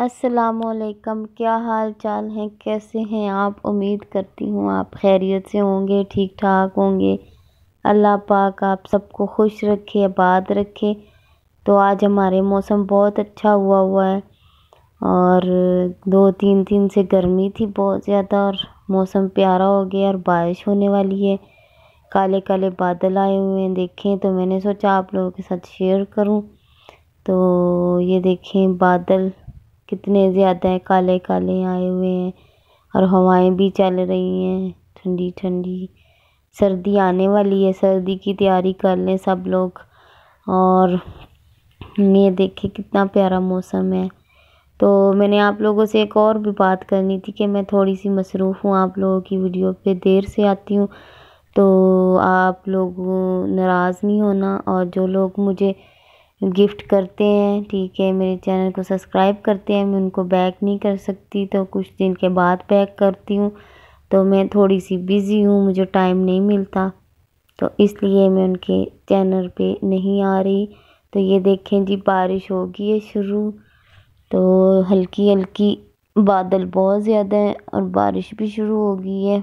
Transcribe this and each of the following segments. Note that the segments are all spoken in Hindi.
असलकम क्या हाल चाल हैं कैसे हैं आप उम्मीद करती हूँ आप खैरियत से होंगे ठीक ठाक होंगे अल्लाह पाक आप सबको खुश रखे आबाद रखे तो आज हमारे मौसम बहुत अच्छा हुआ हुआ है और दो तीन दिन से गर्मी थी बहुत ज़्यादा और मौसम प्यारा हो गया और बारिश होने वाली है काले काले बादल आए हुए हैं देखें तो मैंने सोचा आप लोगों के साथ शेयर करूँ तो ये देखें बादल कितने ज्यादा काले काले आए हुए हैं और हवाएं भी चल रही हैं ठंडी ठंडी सर्दी आने वाली है सर्दी की तैयारी कर लें सब लोग और ये देखें कितना प्यारा मौसम है तो मैंने आप लोगों से एक और भी बात करनी थी कि मैं थोड़ी सी मसरूफ़ हूँ आप लोगों की वीडियो पे देर से आती हूँ तो आप लोग नाराज़ नहीं होना और जो लोग मुझे गिफ्ट करते हैं ठीक है मेरे चैनल को सब्सक्राइब करते हैं मैं उनको बैक नहीं कर सकती तो कुछ दिन के बाद बैक करती हूँ तो मैं थोड़ी सी बिज़ी हूँ मुझे टाइम नहीं मिलता तो इसलिए मैं उनके चैनल पे नहीं आ रही तो ये देखें जी बारिश हो गई है शुरू तो हल्की हल्की बादल बहुत ज़्यादा है और बारिश भी शुरू हो गई है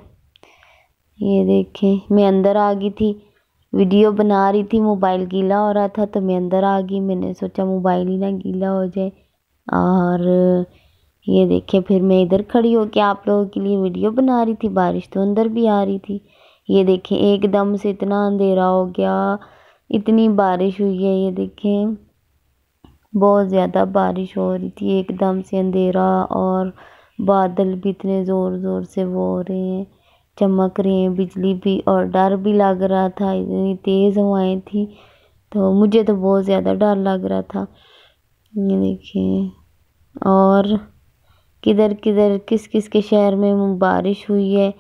ये देखें मैं अंदर आ गई थी वीडियो बना रही थी मोबाइल गीला हो रहा था तो मैं अंदर आ गई मैंने सोचा मोबाइल ही ना गीला हो जाए और ये देखे फिर मैं इधर खड़ी हो के आप लोगों के लिए वीडियो बना रही थी बारिश तो अंदर भी आ रही थी ये देखें एकदम से इतना अंधेरा हो गया इतनी बारिश हुई है ये देखें बहुत ज़्यादा बारिश हो रही थी एकदम से अंधेरा और बादल भी इतने ज़ोर ज़ोर से वो हो रहे हैं चमक रही हैं बिजली भी और डर भी लग रहा था इतनी तेज़ हवाएं थी तो मुझे तो बहुत ज़्यादा डर लग रहा था ये देखिए और किधर किधर किस किस के शहर में बारिश हुई है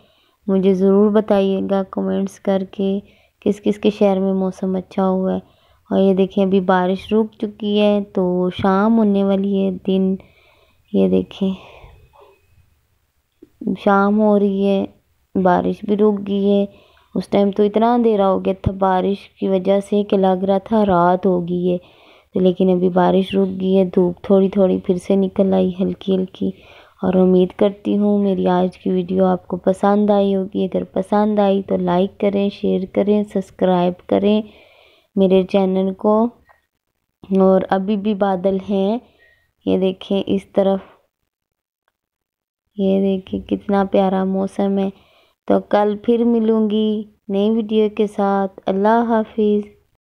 मुझे ज़रूर बताइएगा कमेंट्स करके किस किस के शहर में मौसम अच्छा हुआ है और ये देखें अभी बारिश रुक चुकी है तो शाम होने वाली है दिन ये देखें शाम हो रही है बारिश भी रुक गई है उस टाइम तो इतना अंधेरा हो गया था बारिश की वजह से कि लग रहा था रात हो गई है लेकिन अभी बारिश रुक गई है धूप थोड़ी थोड़ी फिर से निकल आई हल्की हल्की और उम्मीद करती हूँ मेरी आज की वीडियो आपको पसंद आई होगी अगर पसंद आई तो लाइक करें शेयर करें सब्सक्राइब करें मेरे चैनल को और अभी भी बादल हैं ये देखें इस तरफ ये देखें कितना प्यारा मौसम है तो कल फिर मिलूँगी नई वीडियो के साथ अल्लाह हाफिज़